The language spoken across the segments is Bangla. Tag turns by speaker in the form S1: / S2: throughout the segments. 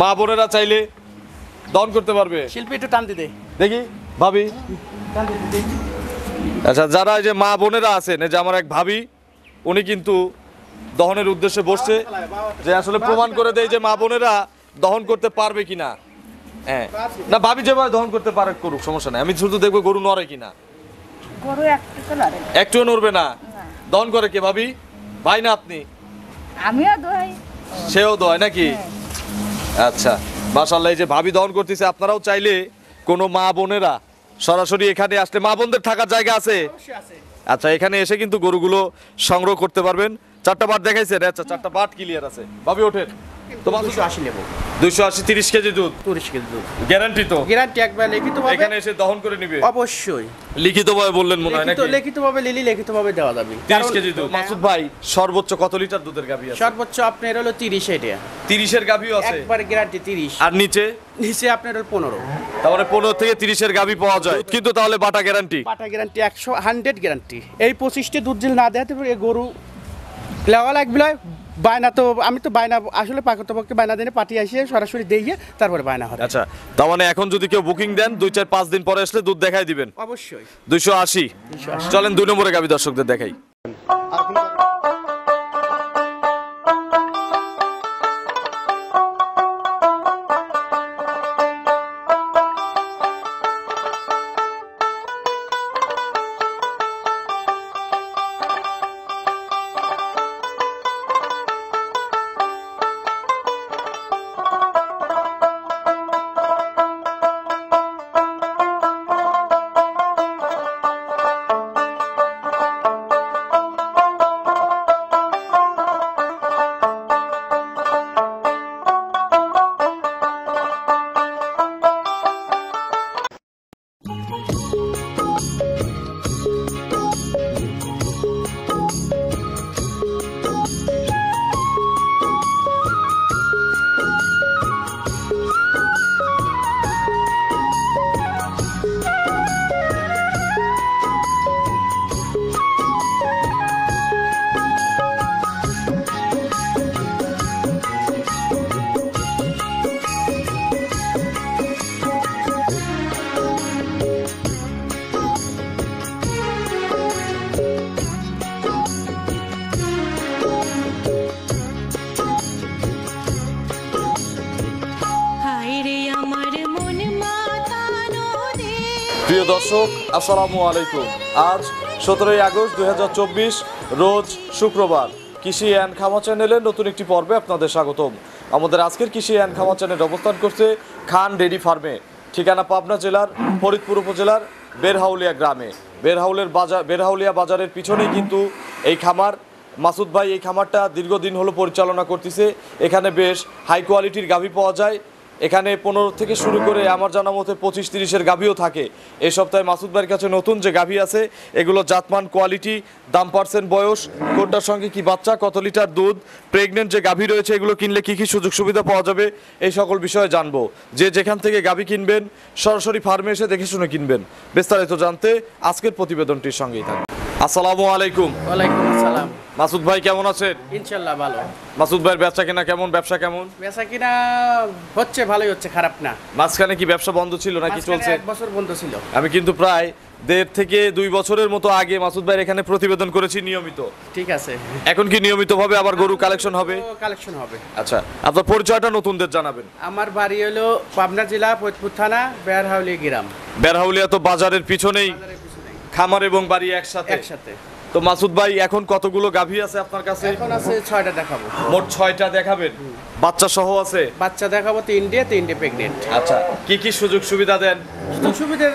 S1: মা বোনেরা চাইলে দন করতে পারবে
S2: শিল্পী একটু টান দিতে
S1: দেখি ভাবি আচ্ছা যারা এই যে মা বোনেরা আছেন এই যে আমার এক ভাবি উনি কিন্তু দহনের উদ্দেশ্যে বসছে যে আসলে প্রমাণ করে দেয় যে মা বোনেরা দহন করতে পারবে কিনা হ্যাঁ না ভাবি যেভাবে দহন করতে পারে করুক সমস্যা নাই আমি শুধু দেখবো গরু নড়ে কিনা একটুও নড়বে না দহন করে কে ভাবি ভাই না আপনি আমিও সেও দোয় নাকি হ্যাঁ। আচ্ছা মাসাল্লাহ এই যে ভাবি দহন করতেছে আপনারাও চাইলে কোনো মা বোনেরা সরাসরি এখানে আসলে মা বোনদের থাকার জায়গা আছে আচ্ছা এখানে এসে কিন্তু গরুগুলো সংগ্রহ করতে পারবেন চারটা বাট দেখাইছেন আচ্ছা চারটা বাট ক্লিয়ার আছে ভাবি ওঠেন তিরিশ গ্যারান্টি সর্বোচ্চ কত লিটার দুধের গাভী সর্বোচ্চ আপনার হলো আছে গ্যারান্টি তিরিশ আর নিচে নিচে আপনার পনেরো তারপরে পনেরো থেকে তিরিশের গাভী পাওয়া যায় কিন্তু তাহলে বাটা গ্যারান্টি
S2: বাটা গ্যারান্টি একশো হান্ড্রেড গ্যারান্টি এই পঁচিশটি দুধ জেল না দেখাতে গরু লেওয়া লাগবে বায়না তো আমি তো বায়না আসলে পাকতপক্ষে বায়না দিনে পাঠিয়ে আসিয়ে সরাসরি দিয়ে তারপরে বায়না
S1: হবে আচ্ছা তার মানে এখন যদি কেউ বুকিং দেন দুই চার পাঁচ দিন পরে আসলে দুধ দেখাই দিবেন অবশ্যই দুইশো আশি চলেন দুই নম্বরে গাবি দর্শকদের দেখাই প্রিয় দর্শক আসসালামু আলাইকুম আজ সতেরোই আগস্ট দু রোজ শুক্রবার কৃষি অ্যান্ড খামা চ্যানেলের নতুন একটি পর্বে আপনাদের স্বাগতম আমাদের আজকের কৃষি অ্যান্ড খামা চ্যানেল অবস্থান করছে খান ডেরি ফার্মে ঠিকানা পাবনা জেলার ফরিদপুর উপজেলার বেরহাউলিয়া গ্রামে বেরহাউলের বাজার বেরহাউলিয়া বাজারের পিছনেই কিন্তু এই খামার মাসুদ ভাই এই খামারটা দীর্ঘদিন হলো পরিচালনা করতেছে এখানে বেশ হাই কোয়ালিটির গাভী পাওয়া যায় এখানে পনেরো থেকে শুরু করে আমার জানা মতে পঁচিশ তিরিশের গাভিও থাকে এই সপ্তাহে মাসুদ ভাইয়ের কাছে নতুন যে গাভি আছে এগুলো জাতমান কোয়ালিটি দাম পার্সেন্ট বয়স কোনটার সঙ্গে কি বাচ্চা কত লিটার দুধ প্রেগনেন্ট যে গাভি রয়েছে এগুলো কিনলে কি কি সুযোগ সুবিধা পাওয়া যাবে এই সকল বিষয়ে জানবো যে যেখান থেকে গাভি কিনবেন সরাসরি ফার্মে এসে দেখে শুনে কিনবেন বিস্তারিত জানতে আজকের প্রতিবেদনটির সঙ্গেই থাকবে আসসালামু আলাইকুম ওয়ালাইকুম আসসালাম মাসুদ ভাই কেমন আছেন ইনশাল্লাহ ভালো মাসুদ ভাইয়ের ব্যবসা কিনা কেমন ব্যবসা কেমন ব্যবসা কিনা হচ্ছে ভালোই হচ্ছে খারাপ না মাঝখানে কি ব্যবসা বন্ধ ছিল নাকি চলছে এক বছর বন্ধ ছিল আমি কিন্তু প্রায় দেড় থেকে দুই বছরের মতো আগে মাসুদ ভাইয়ের এখানে প্রতিবেদন করেছি নিয়মিত ঠিক আছে এখন কি নিয়মিতভাবে আবার গরু কালেকশন হবে কালেকশন হবে আচ্ছা আপনার পরিচয়টা নতুনদের জানাবেন
S2: আমার বাড়ি হলো পাবনা জেলা ফৈদপুর থানা বেরহাউলি গ্রাম
S1: বেড়হাউলিয়া তো বাজারের পিছনেই খামার এবং বাড়ি একসাথে একসাথে তো মাসুদ ভাই এখন কতগুলো গাভী আছে আপনার কাছে এখন আছে ছয়টা দেখাবো মোট ছয়টা দেখাবেন বাচ্চা সহ আছে বাচ্চা দেখাবো তিনটে তিনটে প্রেগনেন্ট আচ্ছা কি কি সুযোগ সুবিধা দেন সুযোগ সুবিধা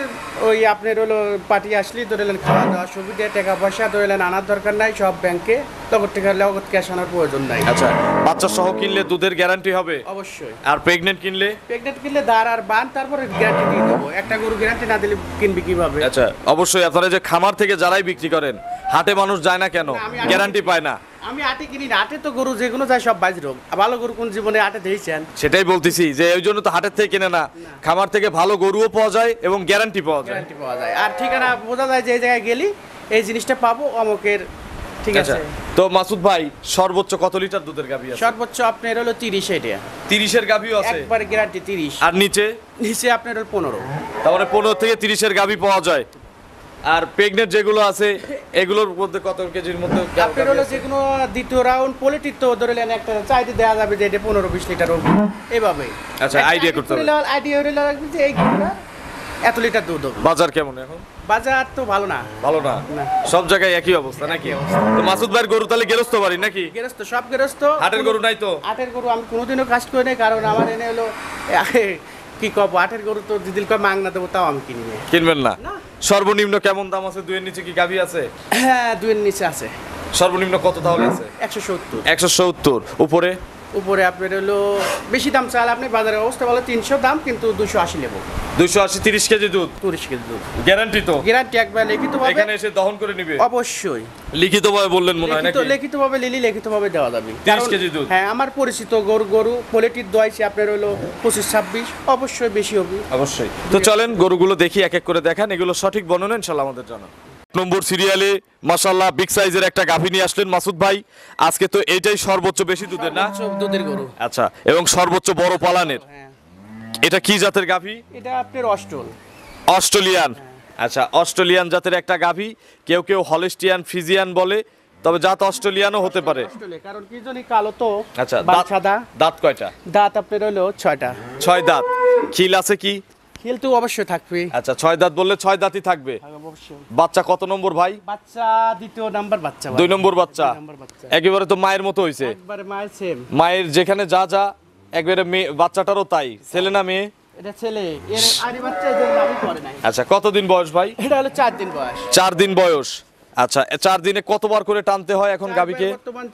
S2: ওই আপনি হলো পার্টি আসলেই ধরলেন খাওয়া দাওয়া সুবিধা টাকা পয়সা ধরলেন আনার দরকার নাই সব ব্যাংকে লগত টাকা লগত ক্যাশ আনার প্রয়োজন নাই
S1: আচ্ছা বাচ্চা সহ কিনলে দুধের গ্যারান্টি হবে অবশ্যই আর প্রেগনেন্ট কিনলে
S2: প্রেগনেন্ট কিনলে দাঁড় আর বান তারপরে গ্যারান্টি দিয়ে দেবো একটা গরু গ্যারান্টি না দিলে
S1: কিনবি কিভাবে আচ্ছা অবশ্যই আপনারা যে খামার থেকে যারাই বিক্রি করেন হাটে মানুষ যায় না কেন গ্যারান্টি পায় না
S2: আমি আটে কিনি না আটে তো গরু যে কোনো যায় সব বাজ রোগ ভালো গরু কোন জীবনে আটে দিয়েছেন
S1: সেটাই বলতেছি যে ওই জন্য তো হাটের থেকে কেনে না খামার থেকে ভালো গরুও পাওয়া যায় এবং গ্যারান্টি পাওয়া যায় গ্যারান্টি
S2: পাওয়া যায় আর ঠিকানা বোঝা যায় যে এই জায়গায় গেলি এই জিনিসটা পাবো অমকের ঠিক আচ্ছা। আছে
S1: তো মাসুদ ভাই সর্বোচ্চ কত লিটার দুধের গাভী আছে সর্বোচ্চ আপনার হলো 30 এটা 30 এর গাভীও আছে একবার গ্যারান্টি 30 আর নিচে নিচে আপনার হলো 15 তারপরে 15 থেকে 30 এর গাভী পাওয়া যায় আর প্রেগনেন্ট যেগুলো আছে এগুলোর মধ্যে কত কেজির মধ্যে আপনার হলো যে
S2: কোনো দ্বিতীয় রাউন্ড পলিটিক তো ধরে ধরলেন একটা চাইতে দেওয়া যাবে যে এটা পনেরো বিশ লিটার এভাবে
S1: আচ্ছা আইডিয়া করতে হবে
S2: আইডিয়া হলে লাগবে যে এই
S1: এত লিটার দুধ হবে বাজার কেমন এখন
S2: বাজার তো ভালো না
S1: ভালো না সব জায়গায় একই অবস্থা নাকি তো মাসুদ ভাইয়ের গরু তাহলে গেরস্ত বাড়ি নাকি গেরস্ত সব গেরস্ত হাটের গরু নাই তো
S2: হাটের গরু আমি কোনোদিনও কাজ করি না কারণ আমার এনে হলো কি কব আটের গরু তো দিদিল কয় মাং না দেবো তাও আমি কিনি
S1: কিনবেন না সর্বনিম্ন কেমন দাম আছে দুইয়ের নিচে কি গাভি আছে হ্যাঁ দুয়ের নিচে আছে সর্বনিম্ন কত দাম আছে একশো সত্তর একশো সত্তর উপরে উপরে আপনার হলো বেশি
S2: দাম চাল আপনি বাজারে অবস্থা বলে তিনশো দাম কিন্তু দুশো আশি নেবো
S1: দুশো আশি তিরিশ কেজি দুধ তিরিশ কেজি দুধ গ্যারান্টি তো গ্যারান্টি একবার লিখিত এখানে এসে দহন করে নিবে অবশ্যই লিখিত ভাবে বললেন মনে হয় নাকি
S2: লিখিতভাবে লিলি লিখিতভাবে দেওয়া যাবে তিরিশ কেজি দুধ হ্যাঁ আমার পরিচিত গরু গরু কোয়ালিটির দোয়াইছে আপনার হলো পঁচিশ ছাব্বিশ অবশ্যই বেশি হবে
S1: অবশ্যই তো চলেন গরুগুলো দেখি এক এক করে দেখান এগুলো সঠিক বর্ণনা ইনশাল্লাহ আমাদের জানান নম্বর সিরিয়ালে মাসাল্লাহ বিগ সাইজের একটা গাভী নিয়ে আসলেন মাসুদ ভাই আজকে তো এটাই সর্বোচ্চ বেশি দুধের না দুধের গরু আচ্ছা এবং সর্বোচ্চ বড় পালানের হ্যাঁ। এটা কি জাতের গাভী এটা আপনার অস্ট্রল অস্ট্রেলিয়ান হ্যাঁ। আচ্ছা অস্ট্রেলিয়ান জাতের একটা গাভী কেউ কেউ হলিস্টিয়ান ফিজিয়ান বলে তবে জাত অস্ট্রেলিয়ানও হতে পারে
S2: কারণ কি জানি কালো তো
S1: আচ্ছা দাঁত সাদা দাঁত কয়টা
S2: দাঁত আপনার হলো
S1: ছয়টা ছয় দাঁত খিল আছে কি তেল তো অবশ্যই থাকবে আচ্ছা ছয় দাঁত বললে ছয় দাঁতই থাকবে হ্যাঁ, বাচ্চা কত নম্বর ভাই
S2: বাচ্চা দ্বিতীয় নাম্বার বাচ্চা দুই নম্বর বাচ্চা
S1: একেবারে তো মায়ের মতো হয়েছে
S2: একবারে মায়ের
S1: মায়ের যেখানে যা যা একবারে বাচ্চাটারও তাই ছেলে না মেয়ে
S2: এটা ছেলে এর বাচ্চা নামই করে
S1: নাই আচ্ছা কতদিন বয়স ভাই
S2: এটা হলো 4 দিন বয়স
S1: 4 দিন বয়স আচ্ছা চার দিনে কতবার করে টানতে হয় এখন গাবিকে বর্তমান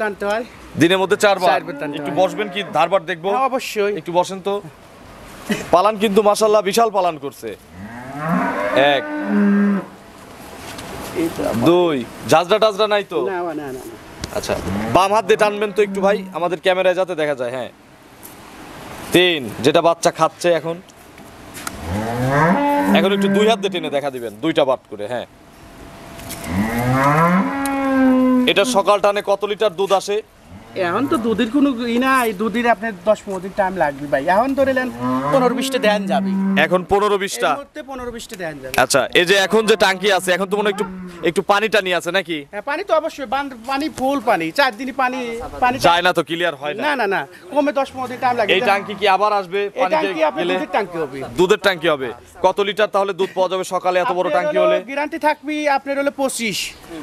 S1: টানতে হয় দিনের মধ্যে চারবার একটু বসবেন কি ধারবার দেখবো হ্যাঁ, অবশ্যই একটু বসেন তো পালান কিন্তু মাসাল্লাহ বিশাল পালান করছে এক দুই ঝাঁজরা টাজরা নাই তো আচ্ছা বাম হাত দিয়ে টানবেন তো একটু ভাই আমাদের ক্যামেরায় যাতে দেখা যায় হ্যাঁ তিন যেটা বাচ্চা খাচ্ছে এখন এখন একটু দুই হাত দিয়ে টেনে দেখা দিবেন দুইটা বাট করে হ্যাঁ এটা সকাল টানে কত লিটার দুধ আসে
S2: এখন তো দুধের কোনো ই নাই দুধের আপনার দশ পনেরো দিন টাইম লাগবে ভাই এখন ধরে নেন পনেরো বিশটা দেন যাবে
S1: এখন পনেরো বিশটা
S2: পনেরো বিশটা দেন যাবে
S1: আচ্ছা এই যে এখন যে টাঙ্কি আছে এখন তো মনে একটু একটু পানি টানি আছে নাকি
S2: হ্যাঁ পানি তো অবশ্যই পানি ফুল পানি চার দিনই পানি পানি যায়
S1: না তো ক্লিয়ার হয় না না
S2: না কমে দশ পনেরো দিন টাইম লাগবে এই টাঙ্কি কি আবার আসবে পানি দুধের টাঙ্কি হবে
S1: দুধের টাঙ্কি হবে কত লিটার তাহলে দুধ পাওয়া যাবে সকালে এত বড় টাঙ্কি হলে
S2: গ্যারান্টি থাকবে আপনার হলো পঁচিশ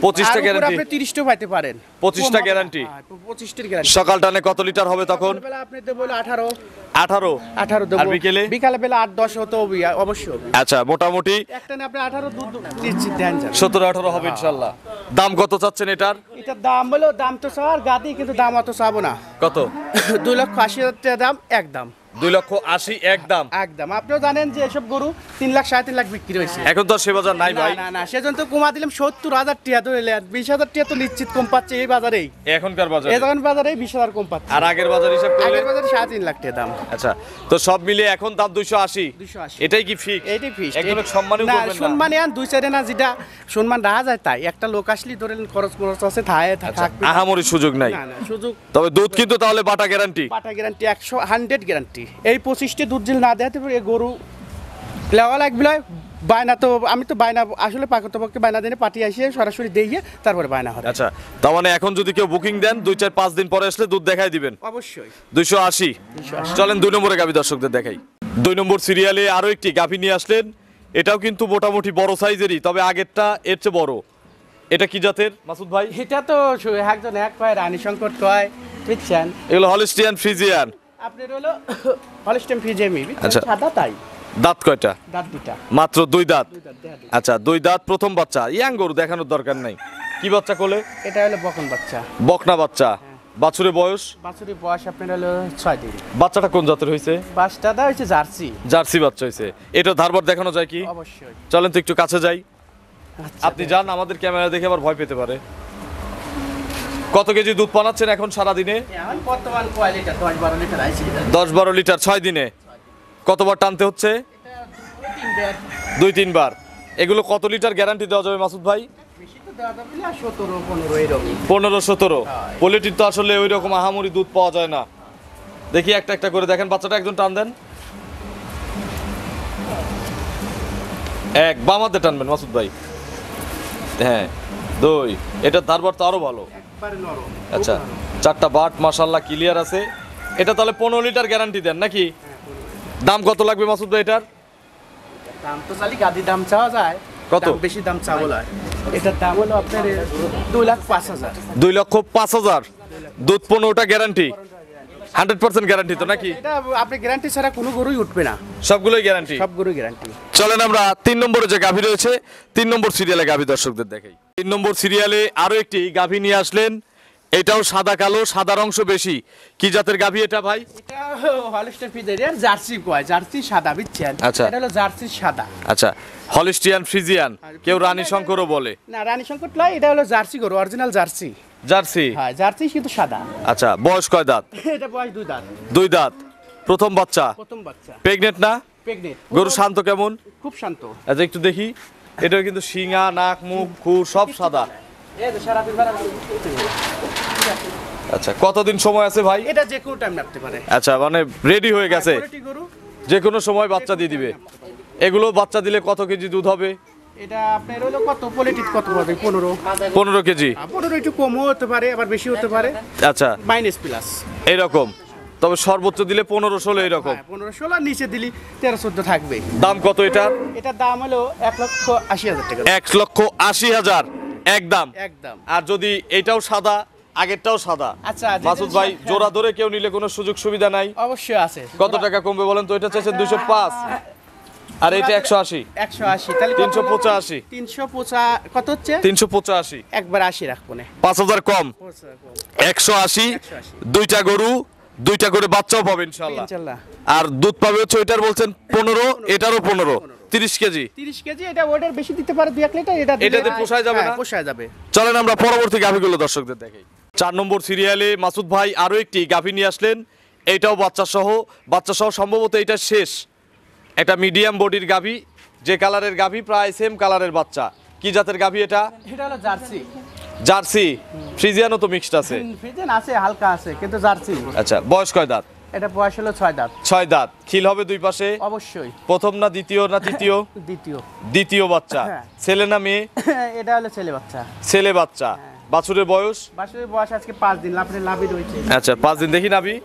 S2: পঁচিশটা গ্যারান্টি আপনি তিরিশটা পাইতে পারেন পঁচিশটা গ্যারান্টি পঁচিশ পুষ্টির সকাল টানে কত লিটার হবে তখন আপনি তো বলে 18 18 বিকেলে বিকালে বেলা 8 10 অবশ্যই
S1: আচ্ছা মোটামুটি
S2: আপনি 18 দুধ দিচ্ছি ধ্যান হবে ইনশাআল্লাহ
S1: দাম কত চাচ্ছেন এটার
S2: এটার দাম বলো দাম তো সবার গাদি কিন্তু দাম অত চাবো না কত দুই লক্ষ 80 হাজার টাকা দাম এক দাম
S1: দুই লক্ষ আশি একদম
S2: একদম আপনিও জানেন যে এসব গরু তিন লাখ সাড়ে তিন লাখ বিক্রি
S1: হয়েছে এখন তো সে বাজার নাই ভাই না
S2: না সেজন্য তো কমা দিলাম সত্তর হাজার টিয়া তো বিশ হাজার টিয়া তো নিশ্চিত কম পাচ্ছে এই বাজারেই
S1: এখনকার বাজার এখন
S2: বাজারে বিশ হাজার কম পাচ্ছে আর আগের বাজার হিসাব করলে আগের বাজারে সাড়ে তিন লাখ
S1: টিয়া দাম আচ্ছা তো সব মিলিয়ে এখন দাম দুইশো আশি দুইশো আশি এটাই কি ফিক্স এটাই ফিক্স একদম সম্মানই না
S2: সম্মানে আন দুই চারে না যেটা সম্মান রাখা যায় তাই একটা লোক আসলে ধরে খরচ খরচ আছে থায় আচ্ছা, থাকবে
S1: আহামরি সুযোগ নাই সুযোগ তবে দুধ কিন্তু তাহলে বাটা গ্যারান্টি
S2: বাটা গ্যারান্টি একশো হান্ড্রেড গ্যারান্টি এই পঁচিশটি দুধ জিল না এই গরু লেওয়া লাগবে বায়না তো আমি তো বায়না আসলে পাকতপক্ষে বায়না দিনে পাঠিয়ে আসিয়ে সরাসরি দিয়ে তারপরে বায়না
S1: হবে আচ্ছা তার মানে এখন যদি কেউ বুকিং দেন দুই চার পাঁচ দিন পরে আসলে দুধ দেখাই দিবেন অবশ্যই দুইশো আশি চলেন দুই নম্বরে গাভী দর্শকদের দেখাই দুই নম্বর সিরিয়ালে আরও একটি গাভী নিয়ে আসলেন এটাও কিন্তু মোটামুটি বড় সাইজেরই তবে আগেরটা এর চেয়ে বড় এটা কি জাতের মাসুদ ভাই এটা তো
S2: একজন এক কয় রানী শঙ্কর কয় বুঝছেন
S1: এগুলো হলিস্টিয়ান ফ্রিজিয়ান
S2: আপনার হলো হলস্টেম ফিজেমি আচ্ছা। সাদা তাই
S1: দাঁত কয়টা দাঁত দুটা মাত্র দুই দাঁত আচ্ছা দুই দাঁত প্রথম বাচ্চা ইয়াং গরু দেখানোর দরকার নাই কি বাচ্চা কোলে
S2: এটা হলো বকন বাচ্চা
S1: বকনা বাচ্চা হ্যাঁ। বাছুরের বয়স
S2: বাছুরের বয়স আপনার হলো ছয় দিন
S1: বাচ্চাটা কোন জাতের হয়েছে
S2: বাচ্চাটা হয়েছে জার্সি
S1: জার্সি বাচ্চা হয়েছে এটা ধারবার দেখানো যায় কি অবশ্যই চলেন তো একটু কাছে যাই আচ্ছা। আপনি যান আমাদের ক্যামেরা দেখে আবার ভয় পেতে পারে কত কেজি দুধ পানাচ্ছেন এখন সারাদিনে দশ বারো লিটার ছয় দিনে কতবার টানতে হচ্ছে দুই তিনবার এগুলো কত লিটার গ্যারান্টি দেওয়া যাবে মাসুদ ভাই পনেরো সতেরো হ্যাঁ। পোলিটির তো আসলে ওই রকম আহামরি দুধ পাওয়া যায় না দেখি একটা একটা করে দেখেন বাচ্চাটা একজন টান দেন এক বামাতে টানবেন মাসুদ ভাই হ্যাঁ দই এটা দারবার তো আরো ভালো আচ্ছা চারটা বাট মাসাল্লাহ ক্লিয়ার আছে এটা তাহলে পনেরো লিটার গ্যারান্টি দেন নাকি হ্যাঁ, দাম কত লাগবে মাসুদ ভাই এটার
S2: দাম তো গাদি দাম চাওয়া যায়
S1: কত বেশি দাম চাওয়া যায় দুই লক্ষ পাঁচ হাজার দুধ পনেরোটা গ্যারান্টি হান্ড্রেড পার্সেন্ট গ্যারান্টি তো নাকি
S2: আপনি গ্যারান্টি ছাড়া কোনো উঠবে না
S1: সবগুলোই গ্যারান্টি চলেন আমরা তিন নম্বরে যে গাভী রয়েছে তিন নম্বর সিরিয়ালে গাভী দর্শকদের দেখাই তিন নম্বর সিরিয়ালে আরও একটি গাভী নিয়ে আসলেন এটাও সাদা কালো সাদার অংশ বেশি কি জাতের গাভী এটা ভাই আচ্ছা। আচ্ছা, হলিস্টিয়ান ফ্রিজিয়ান কেউ রানী বলে
S2: না রানী শঙ্কর এটা হলো জার্সি গরু অরিজিনাল জার্সি জার্সি হ্যাঁ জার্সি কিন্তু সাদা
S1: আচ্ছা বয়স কয় দাঁত
S2: এটা বয়স দুই দাঁত
S1: দুই দাঁত প্রথম বাচ্চা প্রথম বাচ্চা না গরু শান্ত কেমন খুব শান্ত আচ্ছা একটু দেখি এটার কিন্তু শিঙা নাক মুখ খুর সব সাদা আচ্ছা কতদিন সময় আছে ভাই
S2: এটা যে কোনো টাইম নাপতে পারে
S1: আচ্ছা মানে রেডি হয়ে গেছে যে কোনো সময় বাচ্চা দিয়ে দিবে এগুলো বাচ্চা দিলে কত কেজি দুধ হবে এটা
S2: আপনার হলো কত পলিটিক কত হবে 15 15 কেজি 15 একটু কম হতে পারে আবার বেশি হতে পারে
S1: আচ্ছা মাইনাস প্লাস এরকম তবে সর্বোচ্চ দিলে পনেরো ষোলো এরকম হ্যাঁ,
S2: পনেরো ষোলো নিচে দিলি তেরো চোদ্দ থাকবে দাম কত এটার এটার দাম হলো এক লক্ষ আশি হাজার টাকা এক
S1: লক্ষ আশি হাজার একদম একদম আর যদি এটাও সাদা আগেরটাও সাদা আচ্ছা মাসুদ ভাই হ্যাঁ। জোড়া ধরে কেউ নিলে কোনো সুযোগ সুবিধা নাই অবশ্যই আছে কত টাকা কমবে বলেন তো এটা চাইছেন দুশো পাঁচ আর এটা একশো আশি একশো আশি তাহলে তিনশো পঁচাশি
S2: তিনশো পঁচা কত হচ্ছে
S1: তিনশো পঁচাশি
S2: একবার আশি রাখবো
S1: না পাঁচ হাজার কম একশো আশি দুইটা গরু দুইটা করে বাচ্চাও পাবে ইনশাল্লাহ আর দুধ পাবে হচ্ছে ওইটার বলছেন পনেরো এটারও পনেরো তিরিশ কেজি
S2: তিরিশ কেজি এটা বেশি দিতে পারে লিটার এটা পোষায় যাবে হ্যাঁ, না পোষায়
S1: যাবে চলেন আমরা পরবর্তী দর্শকদের দেখাই চার নম্বর সিরিয়ালে মাসুদ ভাই আরও একটি গাভি নিয়ে আসলেন এইটাও বাচ্চা সহ বাচ্চা সহ সম্ভবত এটা শেষ এটা মিডিয়াম বডির গাভি যে কালারের গাভি প্রায় সেম কালারের বাচ্চা কি জাতের গাভি এটা
S2: এটা হলো জার্সি
S1: জার্সি ফ্রিজিয়ানও তো মিক্সড আছে
S2: ফ্রিজিয়ান আছে হালকা আছে কিন্তু জার্সি
S1: আচ্ছা বয়স কয় দাঁত
S2: এটা বয়স হলো ছয় দাঁত
S1: ছয় দাঁত খিল হবে দুই পাশে অবশ্যই প্রথম না দ্বিতীয় না তৃতীয় দ্বিতীয় দ্বিতীয় বাচ্চা হ্যাঁ। ছেলে না মেয়ে
S2: এটা হলো ছেলে বাচ্চা
S1: ছেলে বাচ্চা হ্যাঁ। বাছুরের বয়স
S2: বাছুরের বয়স আজকে পাঁচ দিন লাভের লাভই রয়েছে
S1: আচ্ছা পাঁচ দিন দেখি নাভি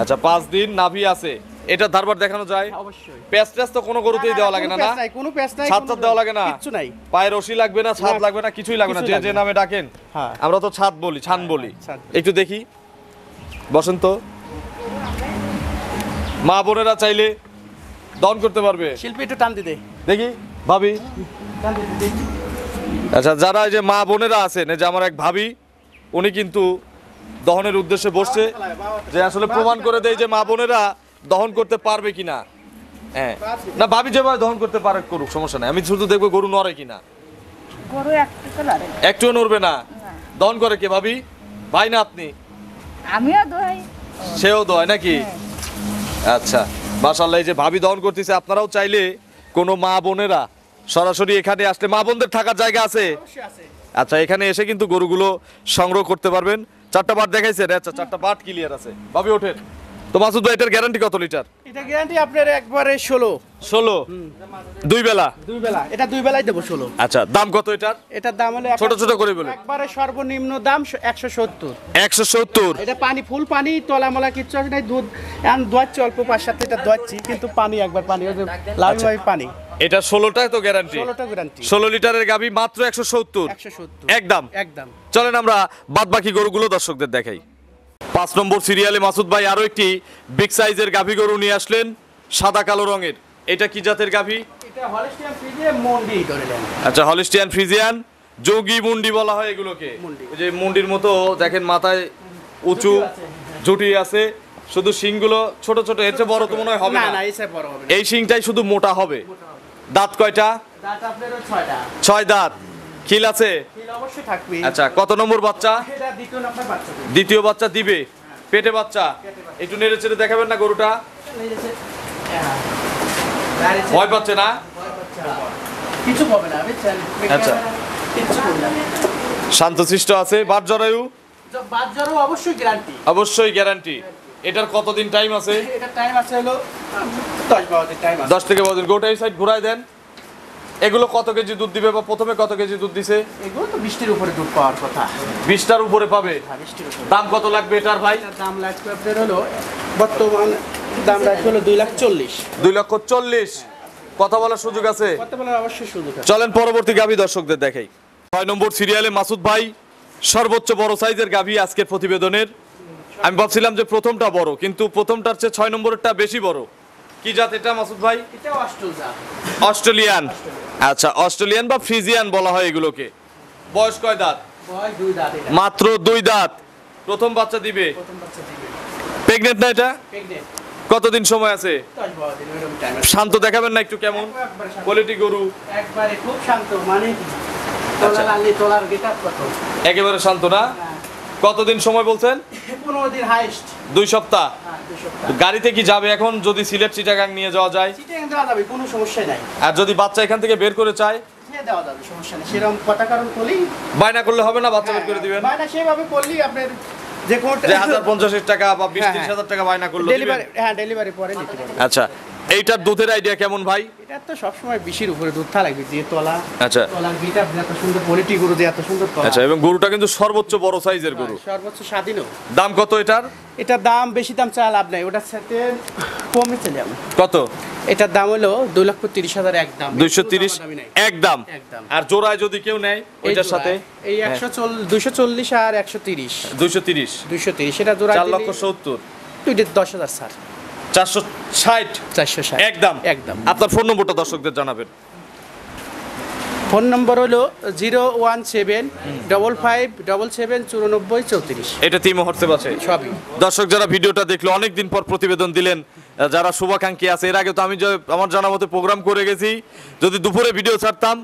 S1: আচ্ছা পাঁচ দিন নাভি আছে এটা ধারবার দেখানো যায় হ্যাঁ, অবশ্যই প্যাচ ট্যাচ তো কোনো গরুতেই দেওয়া লাগে না না
S2: কোনো প্যাচ নাই ছাদ ছাদ দেওয়া লাগে না কিছু
S1: নাই পায়ের রশি লাগবে না ছাদ লাগবে না কিছুই লাগবে না যে যে নামে ডাকেন হ্যাঁ। আমরা তো ছাদ বলি ছান হ্যাঁ, বলি একটু দেখি বসন্ত মা বোনেরা চাইলে দন করতে পারবে শিল্পী একটু টান দিতে দেখি ভাবি আচ্ছা যারা যে মা বোনেরা আছেন যে আমার এক ভাবি উনি কিন্তু দহনের উদ্দেশ্যে বসছে যে আসলে প্রমাণ করে দেয় যে মা বোনেরা দহন করতে পারবে কিনা হ্যাঁ না ভাবি যেভাবে দহন করতে পারে করুক সমস্যা নাই আমি শুধু দেখবো গরু নড়ে কিনা একটুও নড়বে না দহন করে কে ভাবি ভাই না আপনি সেও দোয় নাকি হ্যাঁ। আচ্ছা মাসাল্লাহ এই যে ভাবি দহন করতেছে আপনারাও চাইলে কোনো মা বোনেরা সরাসরি এখানে আসলে মা বোনদের থাকার জায়গা আছে আচ্ছা এখানে এসে কিন্তু গরুগুলো সংগ্রহ করতে পারবেন চারটা পাট দেখাইছেন আচ্ছা চারটা পাট ক্লিয়ার আছে ভাবি ওঠেন তো মাসুদ ভাই এটার গ্যারান্টি কত লিটার
S2: এটা গ্যারান্টি আপনার একবারে ষোলো
S1: ষোলো দুই বেলা
S2: দুই বেলা এটা দুই বেলায় দেবো ষোলো
S1: আচ্ছা দাম কত এটার
S2: এটার দাম হলো ছোট ছোট করে বলে একবারে সর্বনিম্ন দাম একশো সত্তর
S1: একশো সত্তর
S2: এটা পানি ফুল পানি তলামলা কিচ্ছু আছে নাই দুধ এখন দোয়াচ্ছি অল্প পাঁচ সাথে এটা দোয়াচ্ছি কিন্তু পানি একবার পানি আচ্ছা। লাল পানি
S1: এটা ষোলোটাই তো গ্যারান্টি ষোলো লিটারের গাবি মাত্র একশো সত্তর একদম একদম চলেন আমরা বাদ বাকি গরুগুলো দর্শকদের দেখাই পাঁচ নম্বর সিরিয়ালে মাসুদ ভাই আরও একটি বিগ সাইজের গাভী গরু নিয়ে আসলেন সাদা কালো রঙের এটা কি জাতের গাভী আচ্ছা হলিস্টিয়ান ফ্রিজিয়ান যোগী মুন্ডি বলা হয় এগুলোকে যে মুন্ডির মতো দেখেন মাথায় উঁচু জুটি আছে শুধু শিংগুলো ছোট ছোট এর চেয়ে বড় তো মনে হয় হবে না এই শিংটাই শুধু মোটা হবে দাঁত কয়টা ছয় দাঁত খিল আছে আচ্ছা কত নম্বর বাচ্চা দ্বিতীয় বাচ্চা দিবে পেটে বাচ্চা একটু নেড়ে চেড়ে দেখাবেন না গরুটা ভয় পাচ্ছে না আচ্ছা শান্তশিষ্ট আছে বার জরায়ু
S2: অবশ্যই গ্যারান্টি
S1: অবশ্যই গ্যারান্টি এটার কতদিন টাইম আছে এটা
S2: দিন
S1: টাইম আছে 10 থেকে 12 দিন গোটা সাইড ঘুরায় দেন এগুলো কত কেজি দুধ দিবে বা প্রথমে কত কেজি দুধ দিছে এগুলো তো বৃষ্টির উপরে দুধ পাওয়ার কথা হ্যাঁ, বৃষ্টির উপরে পাবে দাম কত লাগবে এটার ভাই দাম লাগবে আপনাদের হলো বর্তমান দাম লাগবে হলো দুই লাখ চল্লিশ দুই লক্ষ চল্লিশ কথা বলার সুযোগ আছে কথা বলার অবশ্যই সুযোগ চলেন পরবর্তী গাভী দর্শকদের দেখাই ছয় নম্বর সিরিয়ালে মাসুদ ভাই সর্বোচ্চ বড় সাইজের গাভী আজকের প্রতিবেদনের আমি ভাবছিলাম যে প্রথমটা বড় কিন্তু প্রথমটার চেয়ে ছয় নম্বরেরটা বেশি বড় কি জাত এটা মাসুদ ভাই এটা অস্ট্রেলিয়ান আচ্ছা অস্ট্রেলিয়ান বা ফ্রিজিয়ান বলা হয় এগুলোকে বয়স কয় দাঁত মাত্র দুই দাঁত প্রথম বাচ্চা দিবে প্রেগনেন্ট না এটা কতদিন সময় আছে শান্ত দেখাবেন না একটু কেমন কোয়ালিটি গরু
S2: একবারে খুব শান্ত মানে
S1: আচ্ছা। একেবারে শান্ত না হ্যাঁ। কতদিন সময় বলছেন হ্যাঁ, দুই সপ্তাহ গাড়িতে কি যাবে এখন যদি সিলেট চিটাগাং নিয়ে যাওয়া যায়
S2: কোনো সমস্যা নাই
S1: আর যদি বাচ্চা এখান থেকে বের করে চায় বায়না করলে হবে না বাচ্চা বের হ্যাঁ, করে হ্যাঁ, হাজার পঞ্চাশ টাকা বা তিরিশ হাজার টাকা ডেলিভারি পরে আচ্ছা এইটার দুধের আইডিয়া কেমন ভাই
S2: এটা তো সব সময় বিশির
S1: উপরে দুধ থা লাগবে যে তোলা আচ্ছা তলার ভিটা এত সুন্দর কোয়ালিটি গরু দিয়ে এত সুন্দর তলা আচ্ছা এবং গরুটা কিন্তু সর্বোচ্চ বড় সাইজের গরু হ্যাঁ,
S2: সর্বোচ্চ স্বাধীন
S1: দাম কত এটার
S2: এটা দাম বেশি দাম চা লাভ নাই ওটার সাথে কমে চলে যাবে কত এটার দাম হলো দুই লক্ষ তিরিশ হাজার একদম দুইশো
S1: তিরিশ একদম আর জোড়ায় যদি কেউ নেয় ওইটার সাথে এই হ্যাঁ। একশো
S2: দুইশো চল্লিশ আর একশো তিরিশ
S1: দুইশো তিরিশ দুইশো তিরিশ এটা জোড়া চার লক্ষ সত্তর
S2: দুইটা দশ হাজার স্যার
S1: চারশো ষাট চারশো ষাট একদম একদম আপনার ফোন নম্বরটা দর্শকদের জানাবেন
S2: ফোন নম্বর হলো zero one seven double five double seven চুরানব্বই চৌত্রিশ
S1: এটা তিন হোয়াটসঅ্যাপ আছে সবই দর্শক যারা ভিডিওটা দেখলো অনেকদিন পর প্রতিবেদন দিলেন যারা শুভাকাঙ্ক্ষী আছে এর আগে তো আমি আমার জানা মতো প্রোগ্রাম করে গেছি যদি দুপুরে ভিডিও ছাড়তাম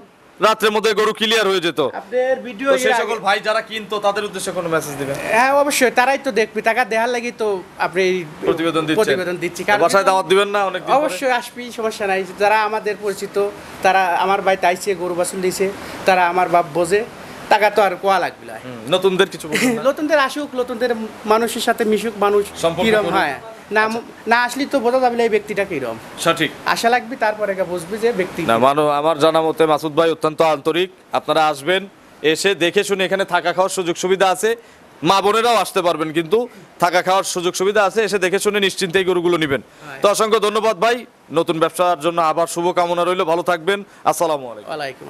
S1: রাতের মধ্যে গরু ক্লিয়ার হয়ে যেত আপনাদের ভিডিও তো সেই সকল ভাই যারা কিনতো তাদের উদ্দেশ্যে কোনো মেসেজ দিবেন
S2: হ্যাঁ অবশ্যই তারাই তো দেখবি টাকা দেওয়ার লাগি তো আপনি
S1: প্রতিবেদন দিচ্ছেন প্রতিবেদন দিচ্ছি কারণ বাসায় দাওয়াত দিবেন না অনেক দিন অবশ্যই
S2: আসবি সমস্যা নাই যারা আমাদের পরিচিত তারা আমার ভাই তাইছে গরু বাসন দিয়েছে তারা আমার বাপ বোঝে টাকা তো আর কোয়া লাগবে
S1: না নতুনদের কিছু
S2: নতুনদের আসুক নতুনদের মানুষের সাথে মিশুক মানুষ কিরম হয় না না আসলে তো বোঝা যাবে এই ব্যক্তিটা কিরম সঠিক আশা লাগবে তারপরে বুঝবে যে ব্যক্তি না
S1: মানো আমার জানা মতে মাসুদ ভাই অত্যন্ত আন্তরিক আপনারা আসবেন এসে দেখে শুনে এখানে থাকা খাওয়ার সুযোগ সুবিধা আছে মা বোনেরাও আসতে পারবেন কিন্তু থাকা খাওয়ার সুযোগ সুবিধা আছে এসে দেখে শুনে নিশ্চিন্তে এই গরুগুলো নেবেন তো অসংখ্য ধন্যবাদ ভাই নতুন ব্যবসার জন্য আবার শুভকামনা রইল ভালো থাকবেন আসসালামু আলাইকুম